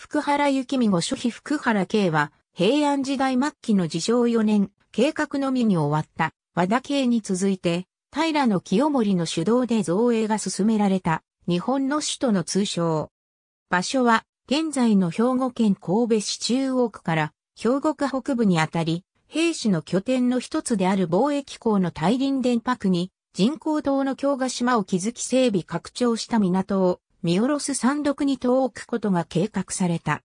福原幸美後初期福原慶は、平安時代末期の自称4年、計画のみに終わった和田慶に続いて、平の清盛の主導で造営が進められた、日本の首都の通称。場所は、現在の兵庫県神戸市中央区から、兵庫区北部にあたり、兵士の拠点の一つである貿易港の大輪電泊に、人工島の京ヶ島を築き整備拡張した港を見下ろす山麓に遠くことが計画された。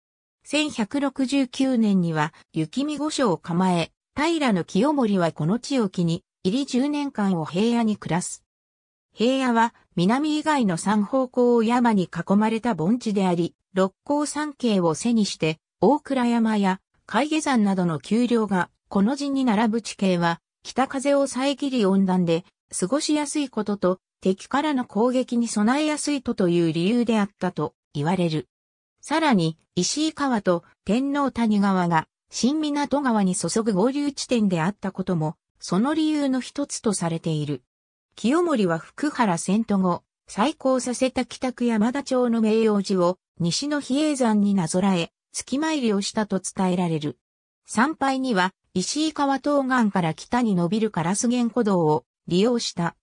1169年には雪見御所を構え、平清盛はこの地を機に、入り10年間を平野に暮らす。平野は南以外の三方向を山に囲まれた盆地であり、六甲山系を背にして、大倉山や海下山などの丘陵が、この陣に並ぶ地形は、北風を遮り温暖で、過ごしやすいことと、敵からの攻撃に備えやすいとという理由であったと言われる。さらに、石井川と天皇谷川が新港川に注ぐ合流地点であったことも、その理由の一つとされている。清盛は福原遷都後、再興させた北区山田町の名誉寺を西の比叡山になぞらえ、月参りをしたと伝えられる。参拝には、石井川東岸から北に伸びるカラス原古道を利用した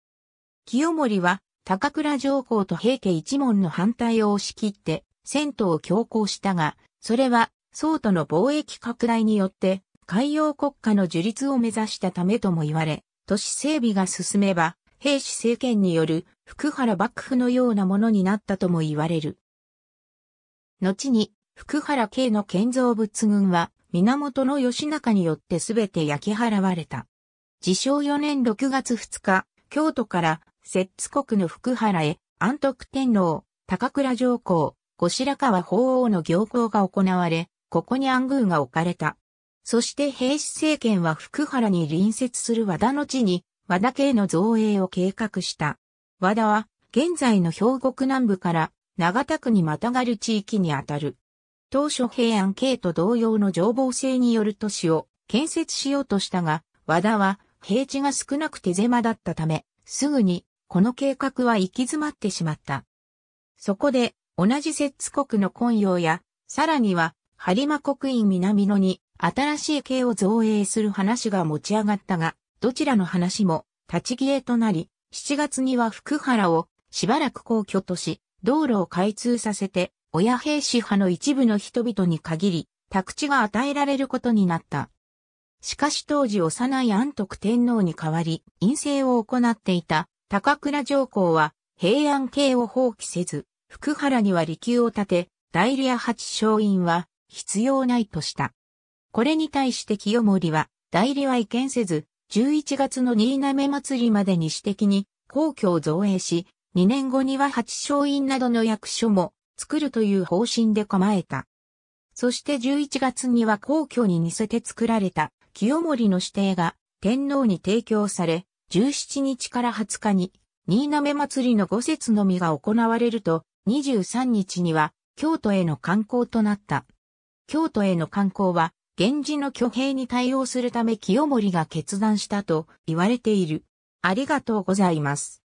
清盛は高倉上皇と平家一門の反対を押し切って、戦闘を強行したが、それは、宋との貿易拡大によって、海洋国家の樹立を目指したためとも言われ、都市整備が進めば、平氏政権による福原幕府のようなものになったとも言われる。後に、福原慶の建造物群は、源義仲によってすべて焼き払われた。自称4年6月2日、京都から摂津国の福原へ、安徳天皇、高倉上皇、後白河法皇の行幸が行われ、ここに安宮が置かれた。そして平氏政権は福原に隣接する和田の地に、和田家の造営を計画した。和田は、現在の兵庫区南部から長田区にまたがる地域にあたる。当初平安系と同様の情報制による都市を建設しようとしたが、和田は平地が少なく手狭だったため、すぐにこの計画は行き詰まってしまった。そこで、同じ摂津国の根陽や、さらには、播磨国院南野に、新しい系を造営する話が持ち上がったが、どちらの話も、立ち消えとなり、7月には福原を、しばらく皇居とし、道路を開通させて、親兵士派の一部の人々に限り、宅地が与えられることになった。しかし当時幼い安徳天皇に代わり、陰性を行っていた高倉上皇は平安系を放棄せず、福原には利休を立て、代理屋八将院は必要ないとした。これに対して清盛は代理は意見せず、11月の新滑祭りまでに私的に皇居を造営し、2年後には八将院などの役所も作るという方針で構えた。そして11月には皇居に似せて作られた清盛の指定が天皇に提供され、17日から20日に、新滑祭りの5節のみが行われると、23日には、京都への観光となった。京都への観光は、源氏の挙兵に対応するため清盛が決断したと言われている。ありがとうございます。